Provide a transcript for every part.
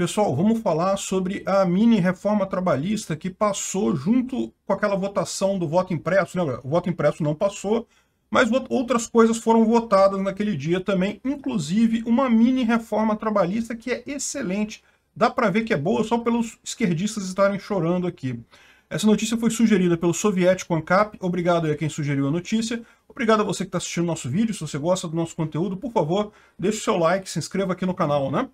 Pessoal, vamos falar sobre a mini reforma trabalhista que passou junto com aquela votação do voto impresso. Lembra? Né? O voto impresso não passou, mas outras coisas foram votadas naquele dia também, inclusive uma mini reforma trabalhista que é excelente. Dá para ver que é boa só pelos esquerdistas estarem chorando aqui. Essa notícia foi sugerida pelo soviético ANCAP. Obrigado a quem sugeriu a notícia. Obrigado a você que está assistindo nosso vídeo. Se você gosta do nosso conteúdo, por favor, deixe o seu like, se inscreva aqui no canal, né?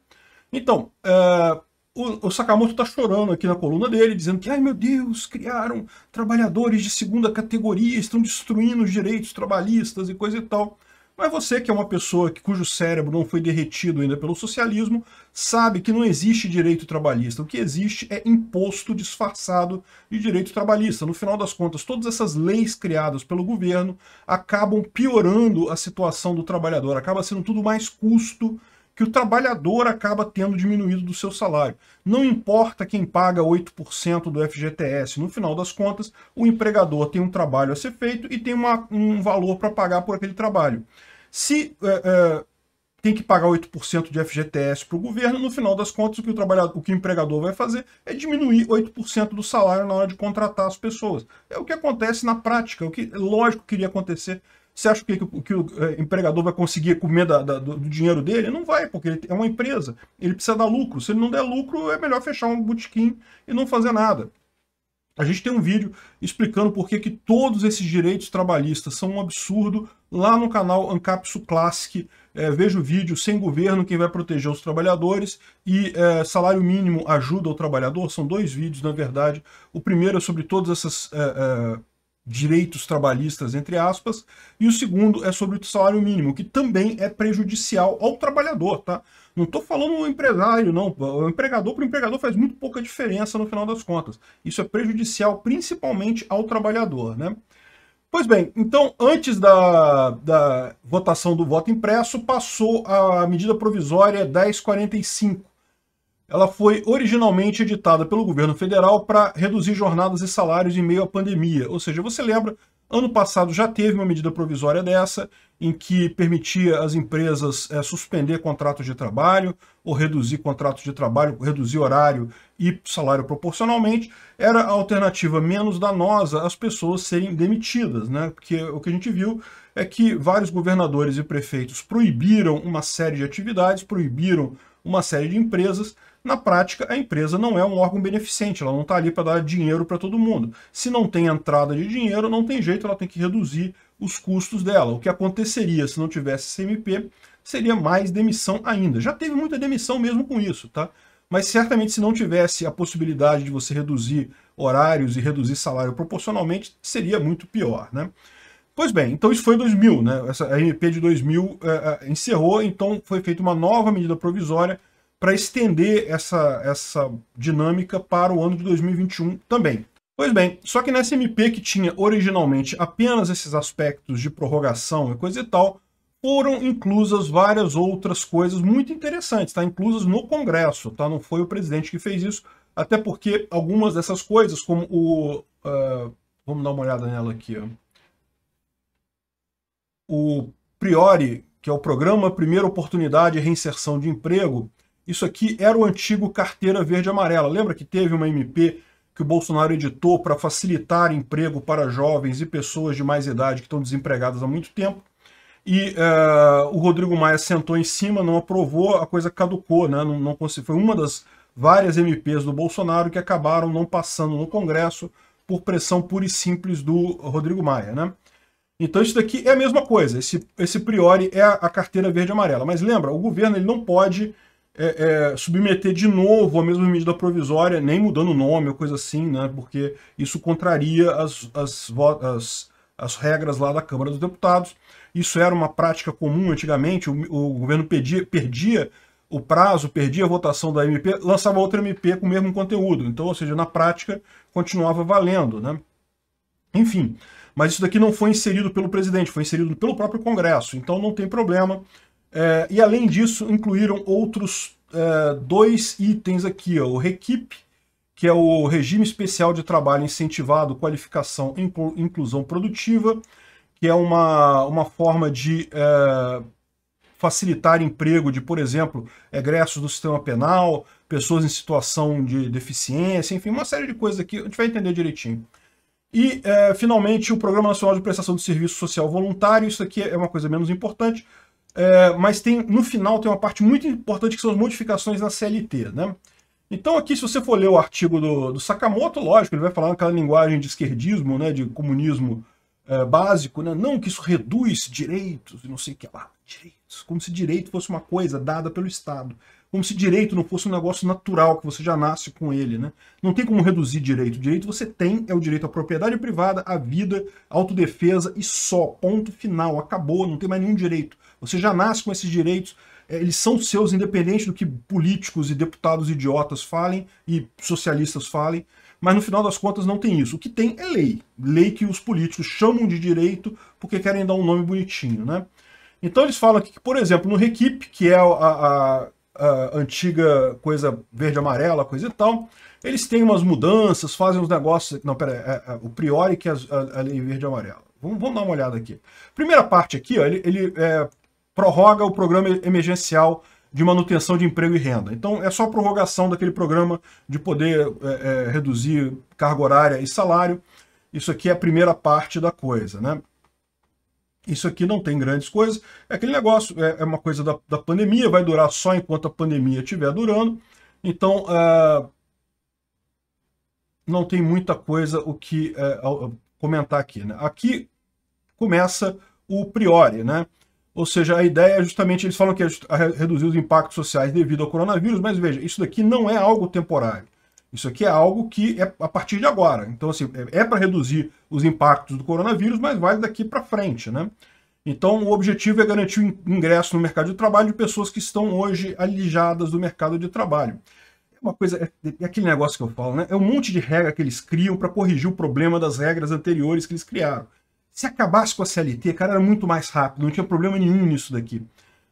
Então, uh, o, o, Sakamoto está chorando aqui na coluna dele, dizendo que, ai meu Deus, criaram trabalhadores de segunda categoria, estão destruindo os direitos trabalhistas e coisa e tal. Mas você, que é uma pessoa que, cujo cérebro não foi derretido ainda pelo socialismo, sabe que não existe direito trabalhista. O que existe é imposto disfarçado de direito trabalhista. No final das contas, todas essas leis criadas pelo governo acabam piorando a situação do trabalhador, acaba sendo tudo mais custo que o trabalhador acaba tendo diminuído do seu salário. Não importa quem paga 8% do FGTS, no final das contas, o empregador tem um trabalho a ser feito e tem uma, um valor para pagar por aquele trabalho. Se é, é, tem que pagar 8% de FGTS para o governo, no final das contas, o que o, trabalhador, o, que o empregador vai fazer é diminuir 8% do salário na hora de contratar as pessoas. É o que acontece na prática, é o que, lógico, queria acontecer você acha que, que, que o é, empregador vai conseguir comer da, da, do, do, dinheiro dele? Não vai, porque ele é uma empresa. Ele precisa dar lucro. Se ele não der lucro, é melhor fechar um botequim e não fazer nada. A gente tem um vídeo explicando por que, que todos esses direitos trabalhistas são um absurdo lá no canal Ancapsu Classic. É, veja o vídeo sem governo, quem vai proteger os trabalhadores e é, salário mínimo ajuda o trabalhador. São dois vídeos, na verdade. O primeiro é sobre todas essas é, é direitos trabalhistas, entre aspas, e o segundo é sobre o salário mínimo, que também é prejudicial ao trabalhador, tá? Não estou falando o empresário, não. O empregador para o empregador faz muito pouca diferença no final das contas. Isso é prejudicial principalmente ao trabalhador, né? Pois bem, então, antes da, da votação do voto impresso, passou a medida provisória 1045, ela foi originalmente editada pelo governo federal para reduzir jornadas e salários em meio à pandemia. Ou seja, você lembra, ano passado já teve uma medida provisória dessa, em que permitia às empresas é, suspender contratos de trabalho ou reduzir contratos de trabalho, reduzir horário e salário proporcionalmente. Era a alternativa menos danosa as pessoas serem demitidas, né? Porque o que a gente viu é que vários governadores e prefeitos proibiram uma série de atividades, proibiram uma série de empresas. Na prática, a empresa não é um órgão beneficente, ela não está ali para dar dinheiro para todo mundo. Se não tem entrada de dinheiro, não tem jeito, ela tem que reduzir os custos dela. O que aconteceria se não tivesse CMP seria mais demissão ainda. Já teve muita demissão mesmo com isso, tá? Mas certamente se não tivesse a possibilidade de você reduzir horários e reduzir salário proporcionalmente, seria muito pior, né? Pois bem, então isso foi 2000, né? Essa MP de 2000 é, é, encerrou, então foi feita uma nova medida provisória para estender essa, essa dinâmica para o ano de 2021 também. Pois bem, só que nessa MP que tinha originalmente apenas esses aspectos de prorrogação e coisa e tal, foram inclusas várias outras coisas muito interessantes, tá? Inclusas no Congresso, tá? Não foi o presidente que fez isso, até porque algumas dessas coisas, como o... Uh, vamos dar uma olhada nela aqui, ó o Priori, que é o Programa Primeira Oportunidade e Reinserção de Emprego, isso aqui era o antigo Carteira Verde Amarela. Lembra que teve uma MP que o Bolsonaro editou para facilitar emprego para jovens e pessoas de mais idade que estão desempregadas há muito tempo? E uh, o Rodrigo Maia sentou em cima, não aprovou, a coisa caducou, né? não, não foi uma das várias MPs do Bolsonaro que acabaram não passando no Congresso por pressão pura e simples do Rodrigo Maia. Né? Então isso daqui é a mesma coisa, esse, esse priori é a, a carteira verde-amarela. Mas lembra, o governo ele não pode é, é, submeter de novo a mesma medida provisória, nem mudando o nome ou coisa assim, né? porque isso contraria as, as, as, as regras lá da Câmara dos Deputados. Isso era uma prática comum antigamente, o, o governo pedia, perdia o prazo, perdia a votação da MP, lançava outra MP com o mesmo conteúdo. Então, ou seja, na prática, continuava valendo. Né? Enfim, mas isso daqui não foi inserido pelo presidente, foi inserido pelo próprio Congresso, então não tem problema. É, e além disso, incluíram outros é, dois itens aqui, ó, o REQIP, que é o Regime Especial de Trabalho Incentivado, Qualificação e Inclusão Produtiva, que é uma, uma forma de é, facilitar emprego de, por exemplo, egressos do sistema penal, pessoas em situação de deficiência, enfim, uma série de coisas aqui, a gente vai entender direitinho. E, é, finalmente, o Programa Nacional de Prestação de Serviço Social Voluntário. Isso aqui é uma coisa menos importante, é, mas tem no final tem uma parte muito importante que são as modificações na CLT. Né? Então, aqui, se você for ler o artigo do, do Sakamoto, lógico, ele vai falar naquela linguagem de esquerdismo, né, de comunismo é, básico, né? não que isso reduz direitos e não sei o que lá. Direitos, como se direito fosse uma coisa dada pelo Estado como se direito não fosse um negócio natural, que você já nasce com ele, né? Não tem como reduzir direito. O direito você tem é o direito à propriedade privada, à vida, à autodefesa e só. Ponto final. Acabou, não tem mais nenhum direito. Você já nasce com esses direitos, é, eles são seus, independente do que políticos e deputados idiotas falem e socialistas falem. Mas no final das contas não tem isso. O que tem é lei. Lei que os políticos chamam de direito porque querem dar um nome bonitinho, né? Então eles falam aqui que, por exemplo, no Requipe, que é a, a uh, antiga coisa verde-amarela, coisa e tal. Eles têm umas mudanças, fazem uns negócios. Não, pera, é, é, o priori que é a, lei verde-amarela. Vamos, vamos, dar uma olhada aqui. Primeira parte aqui, ó, ele, ele é, prorroga o programa emergencial de manutenção de emprego e renda. Então é só a prorrogação daquele programa de poder é, é, reduzir carga horária e salário. Isso aqui é a primeira parte da coisa, né? Isso aqui não tem grandes coisas. É aquele negócio, é, é uma coisa da, da, pandemia, vai durar só enquanto a pandemia estiver durando. Então, é, não tem muita coisa o que é, comentar aqui. Né? Aqui começa o priori, né? Ou seja, a ideia é justamente, eles falam que é reduzir os impactos sociais devido ao coronavírus, mas veja, isso daqui não é algo temporário. Isso aqui é algo que é a partir de agora. Então, assim, é, é para reduzir os impactos do coronavírus, mas vai daqui para frente, né? Então, o objetivo é garantir o ingresso no mercado de trabalho de pessoas que estão hoje alijadas do mercado de trabalho. É uma coisa, é, é aquele negócio que eu falo, né? É um monte de regra que eles criam para corrigir o problema das regras anteriores que eles criaram. Se acabasse com a CLT, cara, era muito mais rápido, não tinha problema nenhum nisso daqui.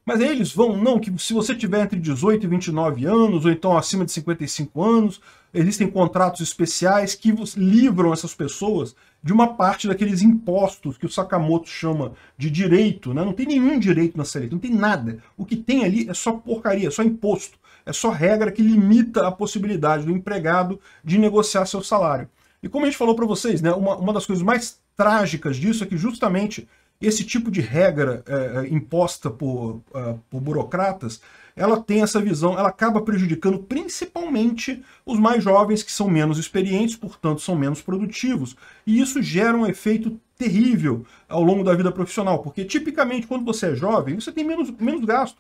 Mas aí eles vão, não, que se você tiver entre 18 e 29 anos, ou então acima de 55 anos, existem contratos especiais que livram essas pessoas de uma parte daqueles impostos que o Sakamoto chama de direito, né? não tem nenhum direito na CLT, não tem nada. O que tem ali é só porcaria, é só imposto, é só regra que limita a possibilidade do empregado de negociar seu salário. E como a gente falou para vocês, né, uma, uma das coisas mais trágicas disso é que justamente esse tipo de regra é, é imposta por, é, por burocratas ela tem essa visão, ela acaba prejudicando principalmente os mais jovens que são menos experientes, portanto são menos produtivos. E isso gera um efeito terrível ao longo da vida profissional, porque tipicamente quando você é jovem, você tem menos, menos gasto.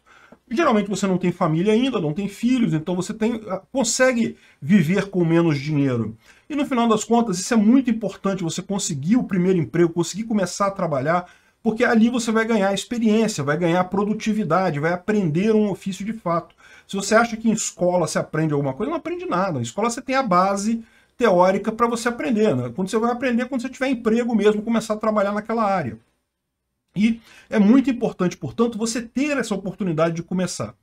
Geralmente você não tem família ainda, não tem filhos, então você tem, ah, consegue viver com menos dinheiro. E no final das contas, isso é muito importante, você conseguir o primeiro emprego, conseguir começar a trabalhar, porque ali você vai ganhar experiência, vai ganhar produtividade, vai aprender um ofício de fato. Se você acha que em escola você aprende alguma coisa, não aprende nada. Em escola você tem a base teórica para você aprender. Né? Quando você vai aprender, quando você tiver emprego mesmo, começar a trabalhar naquela área. E é muito importante, portanto, você ter essa oportunidade de começar.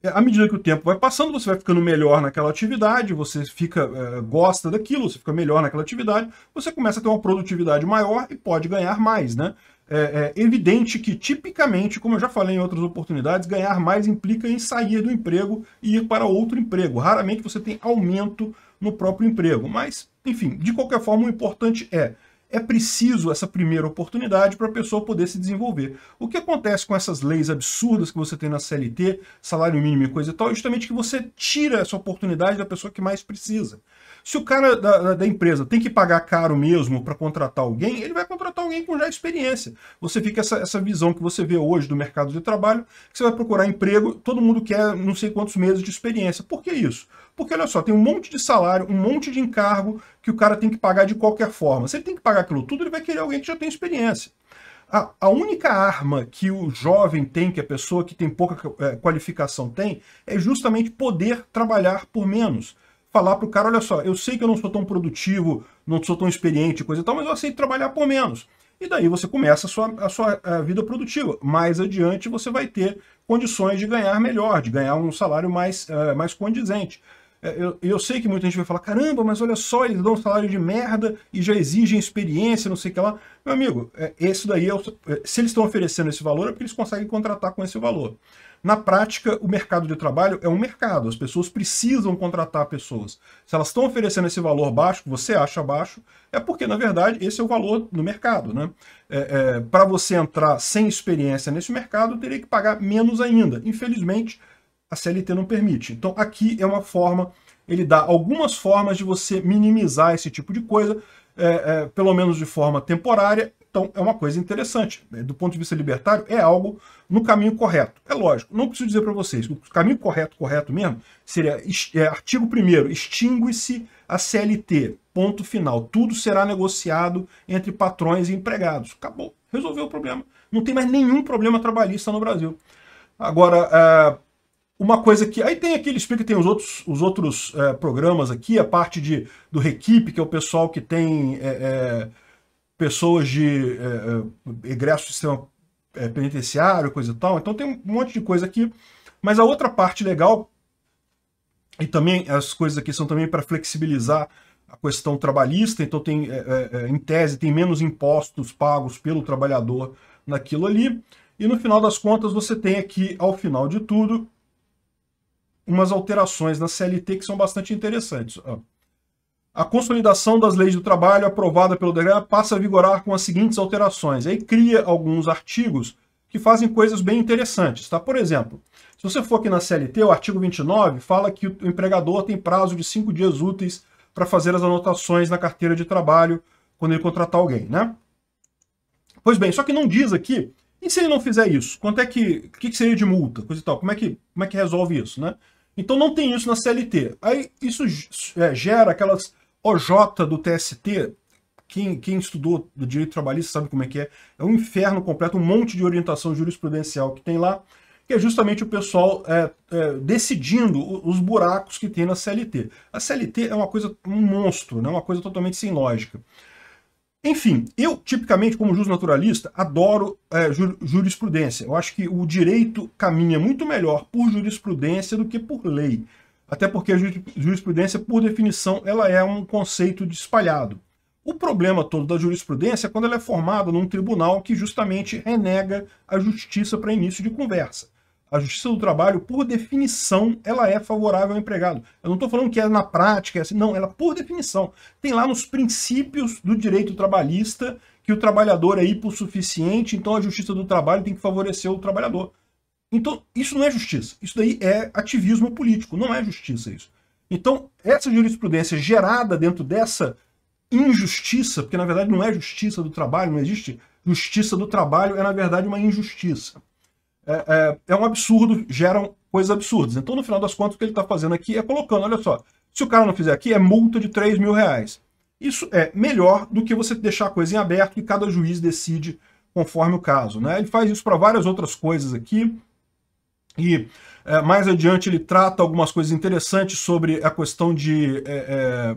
É, à medida que o tempo vai passando, você vai ficando melhor naquela atividade, você fica é, gosta daquilo, você fica melhor naquela atividade, você começa a ter uma produtividade maior e pode ganhar mais, né? é, é evidente que, tipicamente, como eu já falei em outras oportunidades, ganhar mais implica em sair do emprego e ir para outro emprego. Raramente você tem aumento no próprio emprego. Mas, enfim, de qualquer forma, o importante é é preciso essa primeira oportunidade para a pessoa poder se desenvolver. O que acontece com essas leis absurdas que você tem na CLT, salário mínimo e coisa e tal, é justamente que você tira essa oportunidade da pessoa que mais precisa. Se o cara da, da empresa tem que pagar caro mesmo para contratar alguém, ele vai contratar alguém com já experiência. Você fica essa, essa visão que você vê hoje do mercado de trabalho, que você vai procurar emprego, todo mundo quer não sei quantos meses de experiência. Por que isso? Porque olha só, tem um monte de salário, um monte de encargo que o cara tem que pagar de qualquer forma. Se ele tem que pagar aquilo tudo, ele vai querer alguém que já tem experiência. A, a única arma que o jovem tem, que a pessoa que tem pouca é, qualificação tem, é justamente poder trabalhar por menos falar para o cara, olha só, eu sei que eu não sou tão produtivo, não sou tão experiente, coisa e tal, mas eu aceito trabalhar por menos. E daí você começa a sua, a sua a vida produtiva. Mais adiante você vai ter condições de ganhar melhor, de ganhar um salário mais, uh, mais condizente. É, eu, eu, sei que muita gente vai falar, caramba, mas olha só, eles dão um salário de merda e já exigem experiência, não sei o que lá. Meu amigo, é, esse daí, é o, é, se eles estão oferecendo esse valor, é porque eles conseguem contratar com esse valor. Na prática, o mercado de trabalho é um mercado, as pessoas precisam contratar pessoas. Se elas estão oferecendo esse valor baixo, que você acha baixo, é porque, na verdade, esse é o valor no mercado. Né? É, é, Para você entrar sem experiência nesse mercado, teria que pagar menos ainda. Infelizmente, a CLT não permite. Então aqui é uma forma, ele dá algumas formas de você minimizar esse tipo de coisa, é, é, pelo menos de forma temporária, então é uma coisa interessante. Né? Do ponto de vista libertário, é algo no caminho correto. É lógico, não preciso dizer para vocês, o caminho correto, correto mesmo, seria é, artigo 1 extingue-se a CLT, ponto final. Tudo será negociado entre patrões e empregados. Acabou, resolveu o problema. Não tem mais nenhum problema trabalhista no Brasil. Agora, é, uma coisa que... Aí tem aquele explica, tem os outros, os outros é, programas aqui, a parte de, do Requipe, que é o pessoal que tem é, é pessoas de é, é egresso do sistema é, penitenciário, coisa e tal. Então tem um monte de coisa aqui. Mas a outra parte legal, e também as coisas aqui são também para flexibilizar a questão trabalhista, então tem, é, é, em tese, tem menos impostos pagos pelo trabalhador naquilo ali, e no final das contas você tem aqui, ao final de tudo, umas alterações na CLT que são bastante interessantes. A consolidação das leis do trabalho aprovada pelo DEGRA passa a vigorar com as seguintes alterações. Aí cria alguns artigos que fazem coisas bem interessantes. Tá? Por exemplo, se você for aqui na CLT, o artigo 29 fala que o empregador tem prazo de cinco dias úteis para fazer as anotações na carteira de trabalho quando ele contratar alguém, né? Pois bem, só que não diz aqui, e se ele não fizer isso? Quanto é que, o que, que seria de multa? Coisa e tal. Como é que, como é que resolve isso, né? Então não tem isso na CLT. Aí isso é, gera aquelas OJ do TST. Quem, quem estudou do direito trabalhista sabe como é que é. É um inferno completo, um monte de orientação jurisprudencial que tem lá, que é justamente o pessoal é, é, decidindo os buracos que tem na CLT. A CLT é uma coisa, um monstro, né? uma coisa totalmente sem lógica. Enfim, eu, tipicamente, como naturalista adoro é, jurisprudência. Eu acho que o direito caminha muito melhor por jurisprudência do que por lei. Até porque a jurisprudência, por definição, ela é um conceito de espalhado. O problema todo da jurisprudência é quando ela é formada num tribunal que justamente renega a justiça para início de conversa. A justiça do trabalho, por definição, ela é favorável ao empregado. Eu não estou falando que é na prática, é assim, não, ela por definição. Tem lá nos princípios do direito trabalhista que o trabalhador é hipossuficiente, então a justiça do trabalho tem que favorecer o trabalhador. Então, isso não é justiça. Isso daí é ativismo político, não é justiça isso. Então, essa jurisprudência gerada dentro dessa injustiça, porque na verdade não é justiça do trabalho, não existe justiça do trabalho, é na verdade uma injustiça é, é, é um absurdo, geram coisas absurdas. Então, no final das contas, o que ele está fazendo aqui é colocando, olha só, se o cara não fizer aqui, é multa de 3 mil reais. Isso é melhor do que você deixar a coisa em aberto e cada juiz decide conforme o caso. Né? Ele faz isso para várias outras coisas aqui. E é, mais adiante ele trata algumas coisas interessantes sobre a questão de é, é,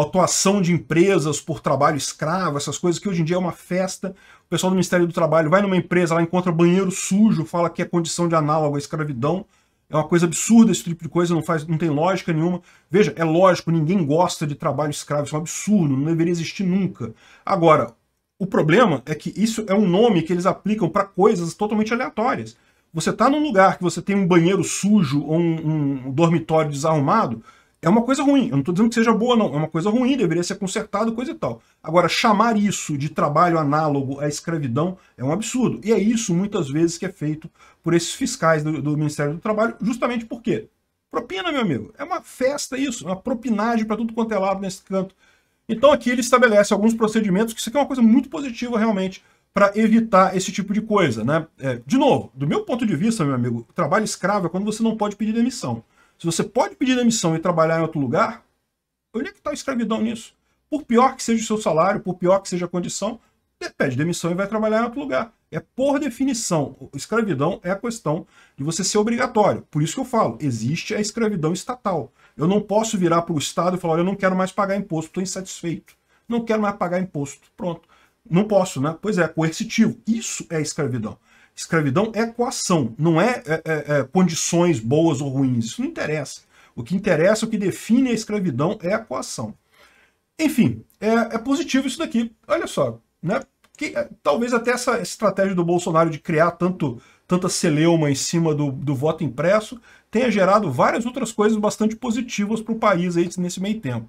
autuação de empresas por trabalho escravo, essas coisas que hoje em dia é uma festa. O pessoal do Ministério do Trabalho vai numa empresa, lá encontra banheiro sujo, fala que é condição de análogo à escravidão. É uma coisa absurda esse tipo de coisa, não, faz, não tem lógica nenhuma. Veja, é lógico, ninguém gosta de trabalho escravo, isso é um absurdo, não deveria existir nunca. Agora, o problema é que isso é um nome que eles aplicam para coisas totalmente aleatórias. Você está num lugar que você tem um banheiro sujo ou um, um dormitório desarrumado, é uma coisa ruim. Eu não estou dizendo que seja boa, não. É uma coisa ruim, deveria ser consertado, coisa e tal. Agora, chamar isso de trabalho análogo à escravidão é um absurdo. E é isso, muitas vezes, que é feito por esses fiscais do, do Ministério do Trabalho, justamente por quê? Propina, meu amigo. É uma festa isso, uma propinagem para tudo quanto é lado nesse canto. Então aqui ele estabelece alguns procedimentos, que isso aqui é uma coisa muito positiva, realmente, para evitar esse tipo de coisa, né? É, de novo, do meu ponto de vista, meu amigo, trabalho escravo é quando você não pode pedir demissão. Se você pode pedir demissão e trabalhar em outro lugar, onde é que está a escravidão nisso? Por pior que seja o seu salário, por pior que seja a condição, pede demissão e vai trabalhar em outro lugar. É por definição. Escravidão é a questão de você ser obrigatório. Por isso que eu falo, existe a escravidão estatal. Eu não posso virar para o Estado e falar, olha, eu não quero mais pagar imposto, estou insatisfeito. Não quero mais pagar imposto. Pronto. Não posso, né? Pois é, coercitivo. Isso é escravidão. Escravidão é coação, não é, é, é, é, condições boas ou ruins. Isso não interessa. O que interessa, o que define a escravidão é a coação. Enfim, é, é positivo isso daqui. Olha só, né? Que, é, talvez até essa estratégia do Bolsonaro de criar tanto tanta celeuma em cima do, do voto impresso tenha gerado várias outras coisas bastante positivas para o país aí nesse meio tempo.